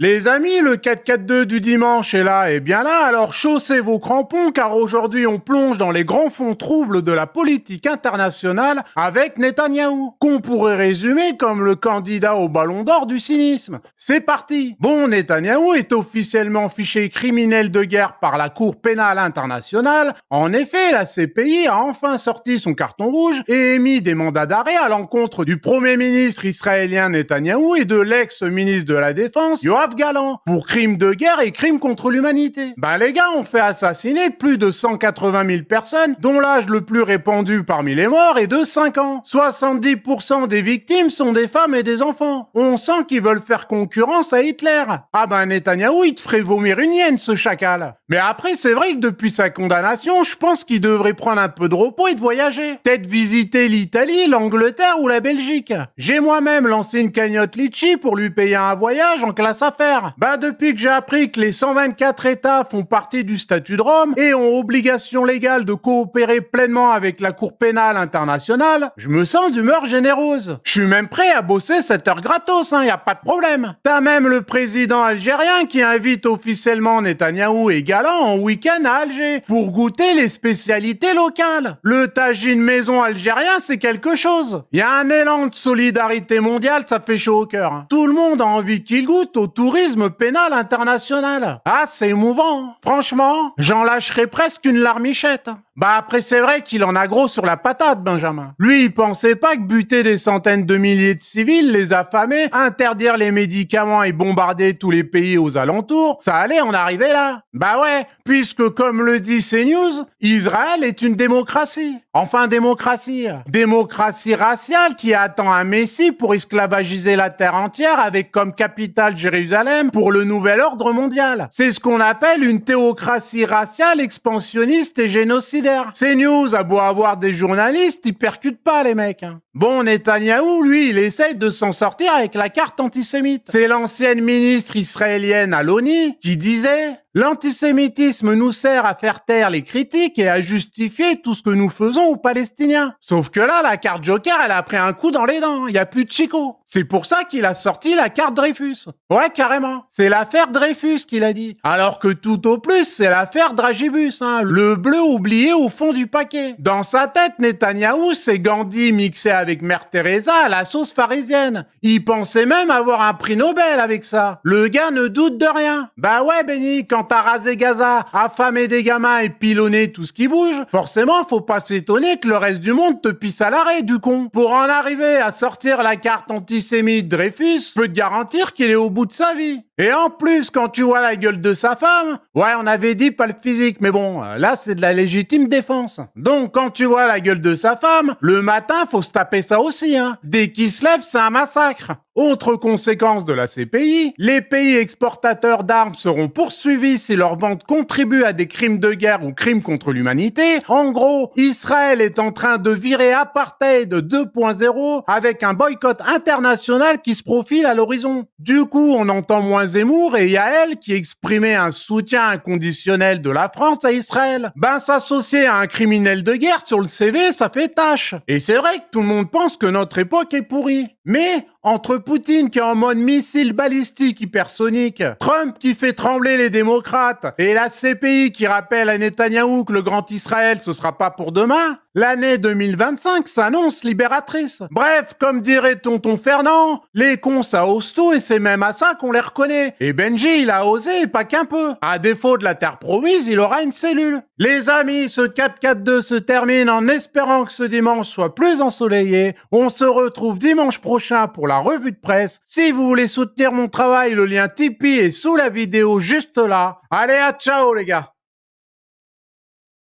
Les amis, le 4-4-2 du dimanche est là et eh bien là, alors chaussez vos crampons car aujourd'hui on plonge dans les grands fonds troubles de la politique internationale avec Netanyahou, qu'on pourrait résumer comme le candidat au ballon d'or du cynisme. C'est parti Bon, Netanyahou est officiellement fiché criminel de guerre par la Cour pénale internationale. En effet, la CPI a enfin sorti son carton rouge et émis des mandats d'arrêt à l'encontre du Premier ministre israélien Netanyahou et de l'ex-ministre de la Défense, Yoav de Galant pour crimes de guerre et crimes contre l'humanité. Ben les gars, on fait assassiner plus de 180 000 personnes, dont l'âge le plus répandu parmi les morts est de 5 ans. 70% des victimes sont des femmes et des enfants. On sent qu'ils veulent faire concurrence à Hitler. Ah ben Netanyahu, il te ferait vomir une hyène, ce chacal. Mais après, c'est vrai que depuis sa condamnation, je pense qu'il devrait prendre un peu de repos et de voyager. Peut-être visiter l'Italie, l'Angleterre ou la Belgique. J'ai moi-même lancé une cagnotte Litchi pour lui payer un voyage en classe à bah depuis que j'ai appris que les 124 États font partie du statut de Rome et ont obligation légale de coopérer pleinement avec la Cour pénale internationale, je me sens d'humeur généreuse. Je suis même prêt à bosser 7 heures gratos, hein, y a pas de problème. T'as même le président algérien qui invite officiellement Netanyahou et Galant en week-end à Alger pour goûter les spécialités locales. Le tagine maison algérien, c'est quelque chose. Y a un élan de solidarité mondiale, ça fait chaud au cœur. Hein. Tout le monde a envie qu'il goûte autour tourisme pénal international. Ah, c'est émouvant. Franchement, j'en lâcherai presque une larmichette. Bah après c'est vrai qu'il en a gros sur la patate Benjamin. Lui il pensait pas que buter des centaines de milliers de civils, les affamer, interdire les médicaments et bombarder tous les pays aux alentours, ça allait en arriver là. Bah ouais, puisque comme le dit CNews, Israël est une démocratie. Enfin démocratie, démocratie raciale qui attend un Messie pour esclavagiser la terre entière avec comme capitale Jérusalem pour le nouvel ordre mondial. C'est ce qu'on appelle une théocratie raciale expansionniste et génocide. C'est news, a beau avoir des journalistes, ils percutent pas, les mecs. Hein. Bon, Netanyahou, lui, il essaye de s'en sortir avec la carte antisémite. C'est l'ancienne ministre israélienne Aloni, qui disait L'antisémitisme nous sert à faire taire les critiques et à justifier tout ce que nous faisons aux Palestiniens. Sauf que là, la carte Joker, elle a pris un coup dans les dents. Hein. Il n'y a plus de Chico. C'est pour ça qu'il a sorti la carte Dreyfus. Ouais, carrément. C'est l'affaire Dreyfus qu'il a dit. Alors que tout au plus, c'est l'affaire Dragibus, hein. le bleu oublié au fond du paquet. Dans sa tête, Netanyahou, c'est Gandhi mixé avec avec Mère Teresa la sauce pharisienne. Il pensait même avoir un prix Nobel avec ça. Le gars ne doute de rien. Bah ouais, Benny, quand t'as rasé Gaza, affamé des gamins et pilonné tout ce qui bouge, forcément, faut pas s'étonner que le reste du monde te pisse à l'arrêt, du con. Pour en arriver à sortir la carte antisémite Dreyfus, je peux te garantir qu'il est au bout de sa vie. Et en plus, quand tu vois la gueule de sa femme, ouais, on avait dit pas le physique, mais bon, euh, là, c'est de la légitime défense. Donc, quand tu vois la gueule de sa femme, le matin, faut se taper ça aussi. Hein. Dès qu'ils se lèvent, c'est un massacre. Autre conséquence de la CPI, les pays exportateurs d'armes seront poursuivis si leurs ventes contribuent à des crimes de guerre ou crimes contre l'humanité. En gros, Israël est en train de virer apartheid 2.0 avec un boycott international qui se profile à l'horizon. Du coup, on entend moins Zemmour et Yael qui exprimaient un soutien inconditionnel de la France à Israël. Ben, s'associer à un criminel de guerre sur le CV, ça fait tâche. Et c'est vrai que tout le monde on pense que notre époque est pourrie. Mais entre Poutine qui est en mode missile balistique hypersonique, Trump qui fait trembler les démocrates, et la CPI qui rappelle à Netanyahou que le grand Israël ce sera pas pour demain, l'année 2025 s'annonce libératrice. Bref, comme dirait tonton Fernand, les cons ça osent tout et c'est même à ça qu'on les reconnaît. Et Benji il a osé pas qu'un peu. À défaut de la terre promise, il aura une cellule. Les amis, ce 4-4-2 se termine en espérant que ce dimanche soit plus ensoleillé. On se retrouve dimanche prochain pour la revue de presse. Si vous voulez soutenir mon travail, le lien Tipeee est sous la vidéo juste là. Allez, à ciao les gars